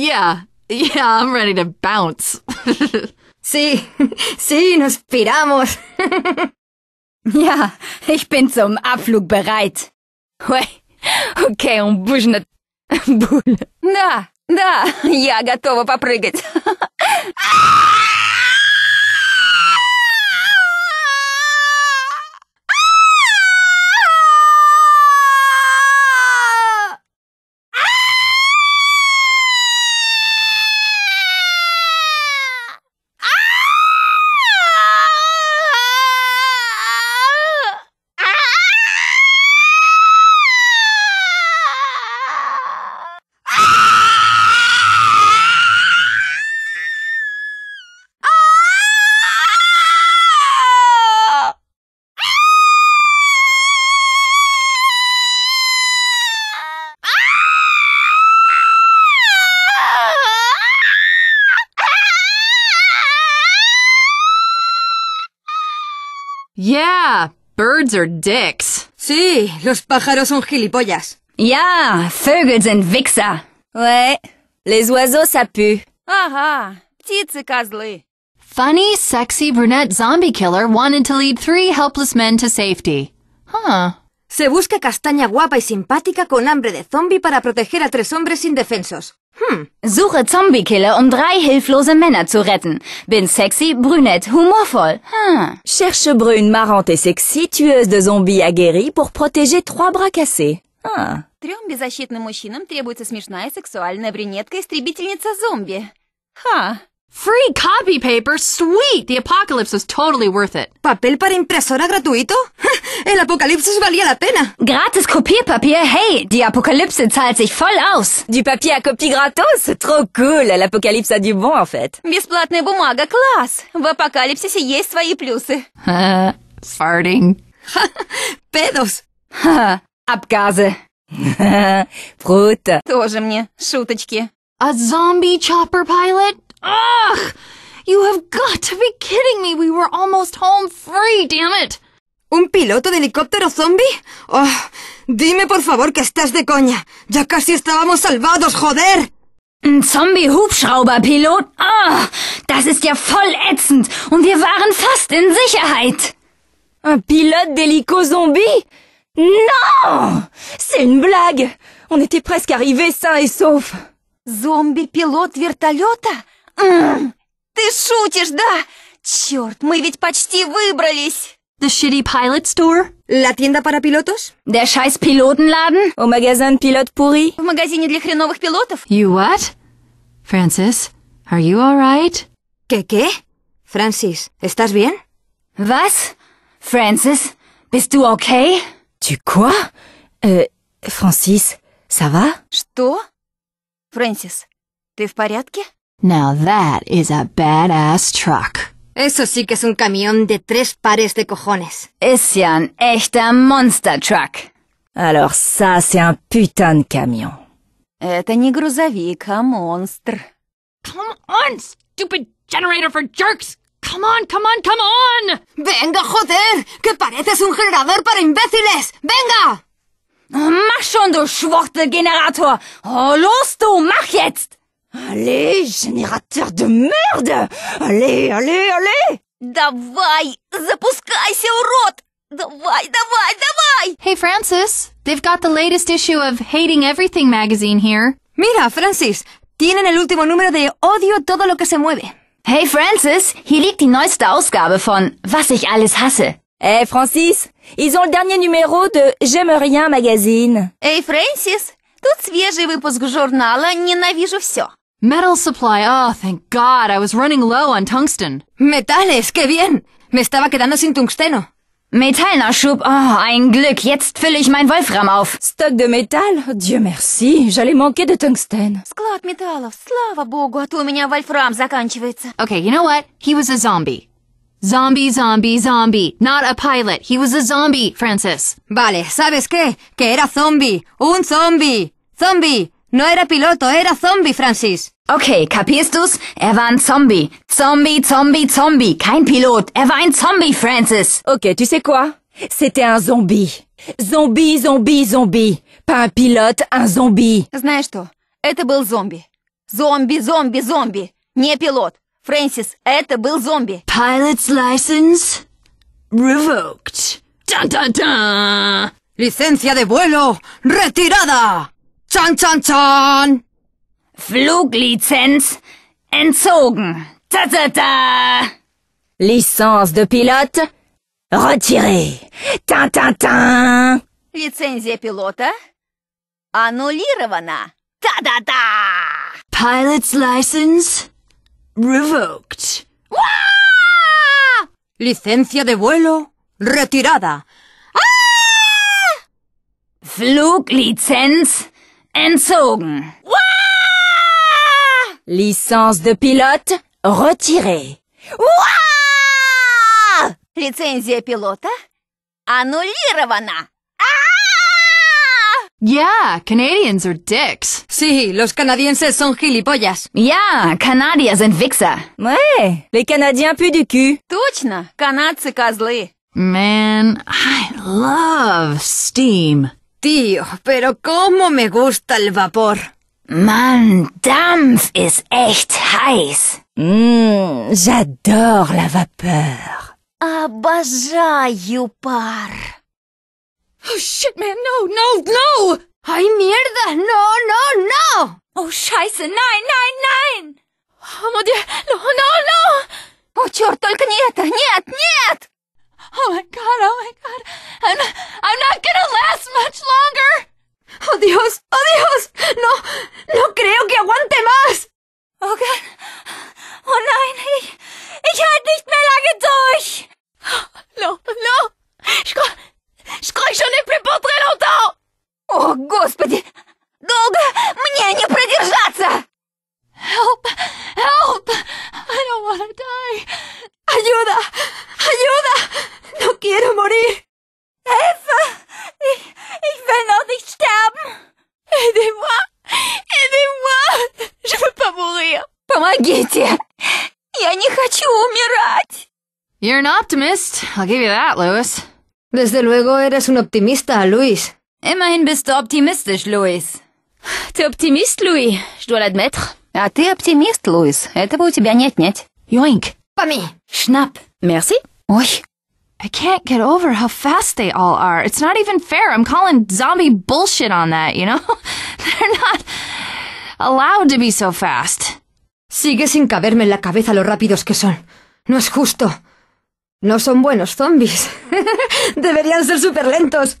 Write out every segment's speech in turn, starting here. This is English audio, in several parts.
Yeah, yeah, I'm ready to bounce. sí, sí, nos piramos. ja, ich bin zum Abflug bereit. Okay, окей, он бужнет. Буль. Да, да, я готова попрыгать. Yeah, birds are dicks. Sí, los pájaros son gilipollas. Yeah, Vögel and Wichser. Ouais, les oiseaux ça pue. Aha, птицы козлы. Funny, sexy brunette zombie killer wanted to lead three helpless men to safety. Huh. Se busca castaña guapa y simpática con hambre de zombie para proteger a tres hombres indefensos. Hm. Suche Zombie-Killer, um drei hilflose Männer zu retten. Bin sexy, brünette, humorvoll. Hm. Cherche brune, marrante et sexy, tueuse de zombies aguerrie pour protéger trois bras cassés. Hm. Трем беззащитным мужчинам требуется смешная сексуальная брюнетка-истребительница зомби. Ха! Free copy paper? Sweet! The apocalypse was totally worth it. ¿Papel para impresora gratuito? El apocalipsis valía la pena. Gratis Kopierpapier? Hey, die Apokalypse zahlt sich voll aus. Du papier à copie gratos? Trop cool. L'apocalypse a du bon, en fait. Бесплатная бумага. Класс. В апокалипсисе есть свои плюсы. Farting. Pedos. Abgase. Brut. Тоже мне шуточки. A zombie chopper pilot? Ugh! You have got to be kidding me! We were almost home free, damn it! ¿Un piloto de helicóptero zombie? Oh, dime por favor que estás de coña. Ya casi estábamos salvados, joder! Ein Zombie-Hubschrauberpilot? Ah, oh, das ist ja voll ätzend und wir waren fast in Sicherheit. Un pilote d'hélico-zombie? Non! C'est une blague! On était presque arrivés sains et saufs. Zombie-Pilot-Вертолета? Ты шутишь, да? Черт, мы ведь почти выбрались! The shitty pilot store? La tienda para pilotos? Der scheiß Pilotenladen? Au magasin Pilot pourri? В магазине для хреновых пилотов? You what? Francis, are you all right? Que qué? Francis, ¿estás bien? Was? Francis, bist du okay? Tu quoi? Euh, Francis, ça va? Что? Francis, ты в порядке? Now that is a badass truck. Eso sí que es un camión de tres pares de cojones. Es un echter Monster Truck. Alors ça, c'est un putain de camion. Это не грузовик, а монстр. Come on, stupid generator for jerks! Come on, come on, come on! Venga, joder! Que pareces un generador para imbéciles! Venga! Mach schon, du Schwuchtelgenerator! Oh, los du, mach jetzt! Allez, générateur de мerde! Allez, allez, allez! Давай, запускайся, урод! Давай, давай, давай! Hey, Francis, they've got the latest issue of Hating Everything magazine here. Mira, Francis, tienen el último número de Odio todo lo que se mueve. Hey, Francis, hier liegt die neueste Ausgabe von Was ich alles hasse. Hey, eh, Francis, ils ont le dernier numéro de J'aime rien magazine. Hey, Francis, тут свежий выпуск журнала «Ненавижу все». Metal supply. Oh, thank God. I was running low on tungsten. Metales, qué bien. Me estaba quedando sin tungsteno. Metallnachschub. Oh, ein Glück. Jetzt fülle ich mein Wolfram auf. Stock de métal? Oh, Dieu merci. J'allais manquer de tungsten. Склад металлов. Слава богу, а то у меня вольфрам заканчивается. Okay, you know what? He was a zombie. Zombie, zombie, zombie. Not a pilot. He was a zombie, Francis. Vale, ¿sabes qué? Que era zombie. Un zombie. Zombie. No era piloto, era zombie, Francis. Okay, kapierst du's? Er war Zombie. Zombie, Zombie, Zombie. Kein Pilot. Er war ein Zombie, Francis. Okay, tu sais quoi? C'était un zombie. Zombie, zombie, zombie. Pas un pilote, un zombie. Знаешь что? Это был зомби. Зомби, зомби, зомби. Не пилот. Фрэнсис, это был зомби. Pilot's license revoked. Licencia de vuelo retirada! Zan, zan, zan! Fluglizenz entzogen. Ta, ta, ta! Licence de pilote retirée. Tin, tin, tin! Лицензия пилота аннулирована. Та-да-да! Pilot's license revoked. Licencia de vuelo retirada. ¡Ah! Fluglizenz entzogen. Licence de pilote retirée. Уа! Лицензия пилота аннулирована. Yeah, Canadians are dicks. Sí, los canadienses son gilipollas. Yeah, Canadians and Vixer. Ouais, les Canadiens puent du cul. Точно, канадцы козлы. Man, I love steam. Tío, pero cómo me gusta el vapor. Man, Dampf ist echt heiß. Mmm, j'adore la vapeur. Обожаю par. Oh shit, man, no, no, no. Ay, mierda, no, no, no. Oh, scheiße, nein, nein, nein. Oh, mon dieu, no, no, no. Oh, черт, только нет, нет, нет. Oh my god, oh my god. quiero morir. Ich, ich will noch nicht sterben. Aidez-moi! Aidez-moi! Je veux pas mourir. Помогите! Я не хочу умирать. You're an optimist. I'll give you that, Louis. Desde luego eres un optimista, Louis. Immerhin bist du optimistisch, Louis. Ты оптимист, Луи, je dois l'admettre. А ты оптимист, Луис. Этого у тебя нет-нет. Yoink. Помни. Шнап. Мерси. Ой, I can't get over how fast they all are. It's not even fair. I'm calling zombie bullshit on that, you know? They're not allowed to be so fast. Sigue sin caberme en la cabeza lo rápidos que son. No es justo. No son buenos zombies. Deberían ser super lentos.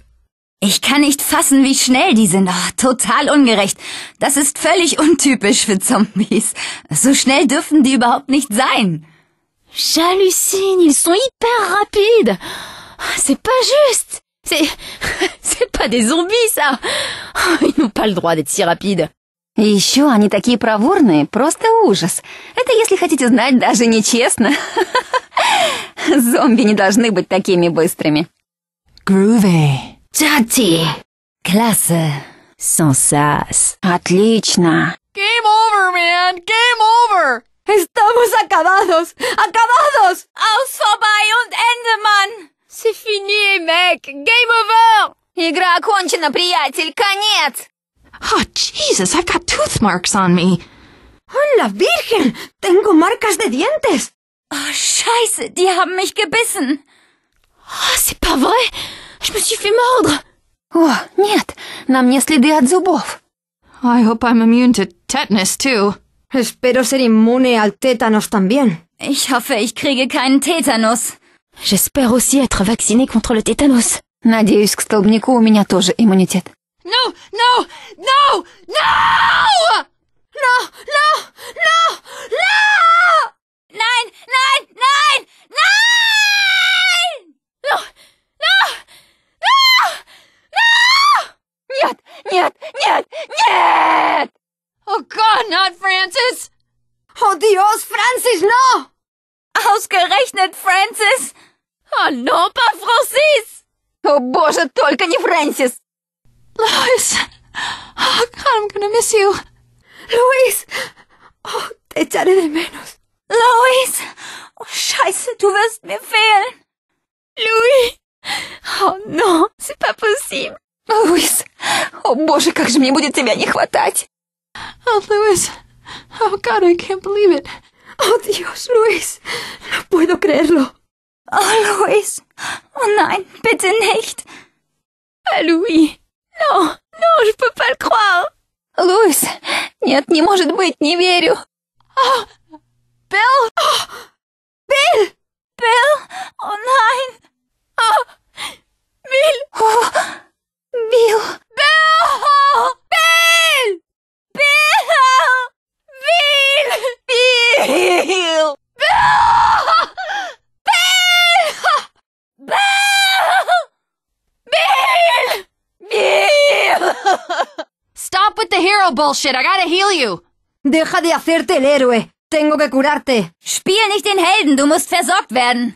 Ich kann nicht fassen, wie schnell die sind. Oh, total ungerecht. Das ist völlig untypisch für Zombies. So schnell dürfen die überhaupt nicht sein. J'hallucine, ils sont hyper rapides. C'est pas juste. C'est c'est pas des зомби, ça. Ils n'ont pas le droit d'être si rapides. И еще они такие проворные, просто ужас. Это, если хотите знать, даже нечестно. Зомби не должны быть такими быстрыми. Groovy. Тати. Класса. Сенсас. Отлично. Game over, man. Game over. Estamos acabados. Игра окончена, приятель, конец! Oh, Jesus, I've got tooth marks on me. ¡Hola, ¡Oh, Virgen! Tengo marcas de dientes. Oh, scheiße, die haben mich gebissen. Oh, c'est pas vrai. Je me suis fait mordre. О, нет, на мне следы от зубов. I hope I'm immune to tetanus too. Espero ser inmune al tétanos también. Ich hoffe, ich kriege keinen Tetanus. J'espère aussi être vacciné contre le tétanos. Надеюсь, к столбнику у меня тоже иммунитет. No, no, no, no! No, no, no, no! Nein, nein, nein, nein! No, no, no, no! Нет, нет, нет, нет! Oh God, not Francis! Oh Dios, Francis, no! Ausgerechnet Francis! Oh no, pas Francis! О боже, только не Фрэнсис! Луис! Oh, I'm gonna miss you! Луис! О, te echaré de menos. Луис! О, oh, scheiße, du wirst mir fehlen! Луи! О, но, c'est pas possible! Луис! О боже, как же мне будет тебя не хватать! Oh, Луис! Oh, God, I can't believe it! Oh, Dios, Luis! No puedo creerlo. Oh, Louis! Oh nein, bitte nicht! А Луи! No, no, je peux pas le croire! Луис! Нет, не может быть, не верю! Oh, Bill! Oh, Bill! Bill! Oh nein! Oh, Bill! Oh, Bill! bullshit. I gotta heal you. Deja de hacerte el héroe. Tengo que curarte. Spiel nicht den Helden. Du musst versorgt werden.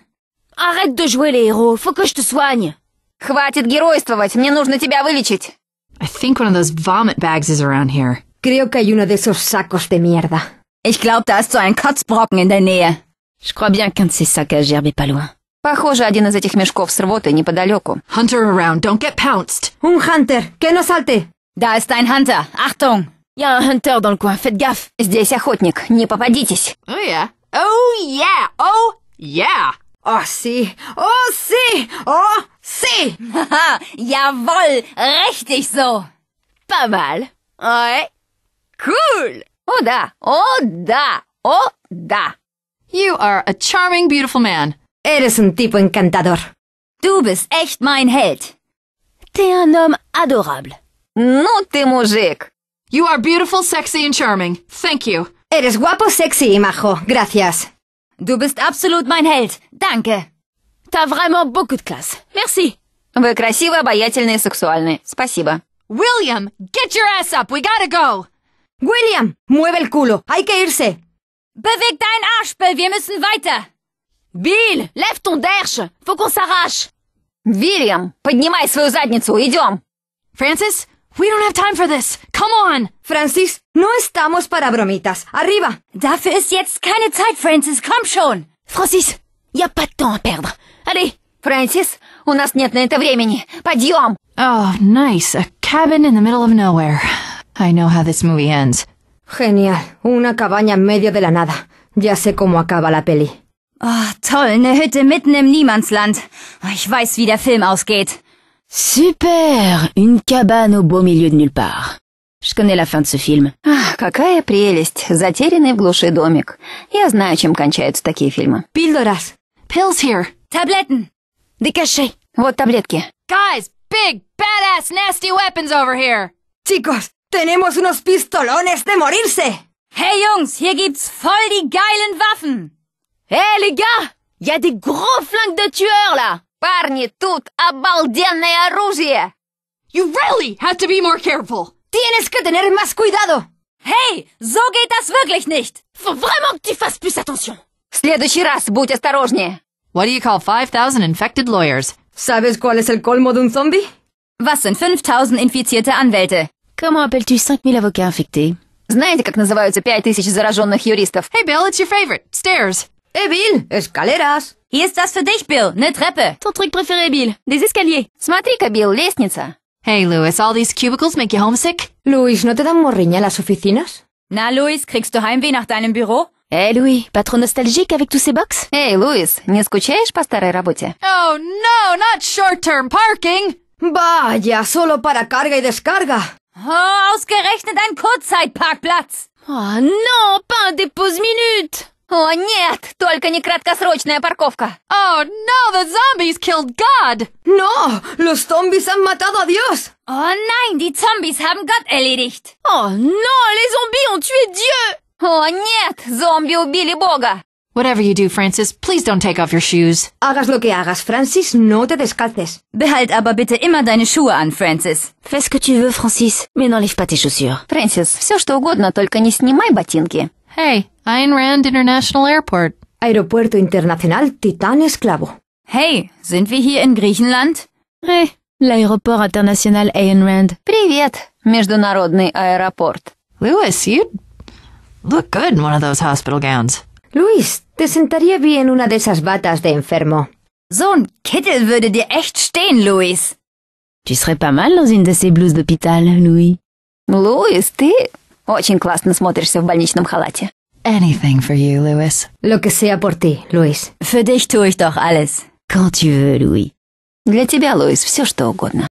Arrête de jouer les héros. Faut que je te soigne. Хватит геройствовать. Мне нужно тебя вылечить. I think one of those vomit bags is around here. Creo que hay uno de esos sacos de mierda. Ich glaube, da ist so ein Katzbrocken in der Nähe. Je crois bien qu'un de ces sacs à gerbe est pas loin. Похоже, один из этих мешков с рвотой неподалеку. Hunter around, don't get pounced. Un hunter, que no salte. Da ist ein Hunter, Achtung! Я un hunter dans le coin, faites gaffe. Здесь охотник, не попадитесь. Oh yeah. Oh yeah. Oh yeah. О, си! О, си! О, си! Ха-ха! Jawohl! Richtig so! Pas mal. Ouais. Cool! О, да! О, да! О, да! You are a charming, beautiful man. Eres un tipo encantador. Du bist echt mein Held. Ты un homme adorable. Ну ты мужик! You are beautiful, sexy and charming. Thank you. Eres guapo, sexy y majo. Gracias. Du bist absolut mein Held. Danke. T'as vraiment beaucoup de classe. Merci. Вы красивы, обаятельны и сексуальны. Спасибо. William, get your ass up. We gotta go. William, mueve el culo. Hay que irse. Beweg dein Arschpel. Wir müssen weiter. Bill, lève ton derche. Faut qu'on s'arrache. Вильям, поднимай свою задницу. Идем. Francis. We don't have time for this. Come on. Francis, no estamos para bromitas. Arriba. Dafür ist jetzt keine Zeit, Francis. Komm schon. Francis, y a pas de temps à perdre. Allez. Francis, у нас нет на это времени. Подъем. Oh, nice. A cabin in the middle of nowhere. I know how this movie ends. Genial. Una cabaña en medio de la nada. Ya sé cómo acaba la peli. Oh, toll. Eine Hütte mitten im Niemandsland. Ich weiß, wie der Film ausgeht. Super Une cabane au beau milieu de nulle part. Je connais la fin de ce film. Ах, какая прелесть. Затерянный в глуши домик. Я знаю, чем кончаются такие фильмы. Пильдорас. Pills here. Таблетен. Декашей. Вот таблетки. Guys, big, badass, nasty weapons over here. Chicos, tenemos unos pistolones de morirse. Hey Jungs, hier gibt's voll die geilen Waffen. Hey les gars, y a des gros flingues de tueurs là. Парни, тут обалденное оружие! You really have to be more careful! Tienes que tener más cuidado! Hey, so geht das wirklich nicht! Faut vraiment que tu fasses plus attention! В следующий раз будь осторожнее! What do you call 5,000 infected lawyers? ¿Sabes cuál es el colmo de un zombie? Was sind 5000 infizierte Anwälte? Comment appelles-tu 5000 avocats infectés? Знаете, как называются 5000 зараженных юристов? Hey, Bill, it's your favorite. Stairs. Hey, Bill, escaleras. Hier ist das für dich, Bill. Ne Treppe. Ton truc préféré, Bill. Des escaliers. Смотри-ка, Bill, лестница. Hey, Louis, all these cubicles make you homesick? Louis, ¿no te dan morriña las oficinas? Na, Louis, kriegst du Heimweh nach deinem Büro? Hey, Louis, pas trop nostalgique avec tous ces box? Hey, Louis, не скучаешь по старой работе? Oh, no, not short-term parking! Vaya, solo para carga y descarga. Oh, ausgerechnet ein Kurzzeitparkplatz! Oh, no, pas un dépose-minute! О, нет! Только не краткосрочная парковка! Oh, no! The zombies killed God! No! Los zombies han matado a Dios! Oh, nein! Die Zombies haben Gott erledigt! Oh, no! Les zombies ont tué Dieu! О, нет! Зомби убили Бога! Whatever you do, Francis, please don't take off your shoes. Hagas lo que hagas, Francis, no te descalces. Behalt aber bitte immer deine Schuhe an, Francis. Fais ce que tu veux, Francis, mais n'enlève pas tes chaussures. Francis, все что угодно, только не снимай ботинки. Hey, Ayn Rand International Airport. Aeropuerto Internacional Titán Esclavo. Hey, sind wir hier in Griechenland? Hey, l'aéroport international Ayn Rand. Привет, международный аэропорт. Louis, you look good in one of those hospital gowns. Luis, te sentaría bien una de esas batas de enfermo. So ein Kittel würde dir echt stehen, Luis. Tu serais pas mal dans une de ces blouses d'hôpital, Louis. Louis, t'es... Очень классно смотришься в больничном халате. Anything for you, Louis. Lo que sea por ti, Luis. Für dich tue ich doch alles. Quand tu veux, Louis. Для тебя, Луис, все что угодно.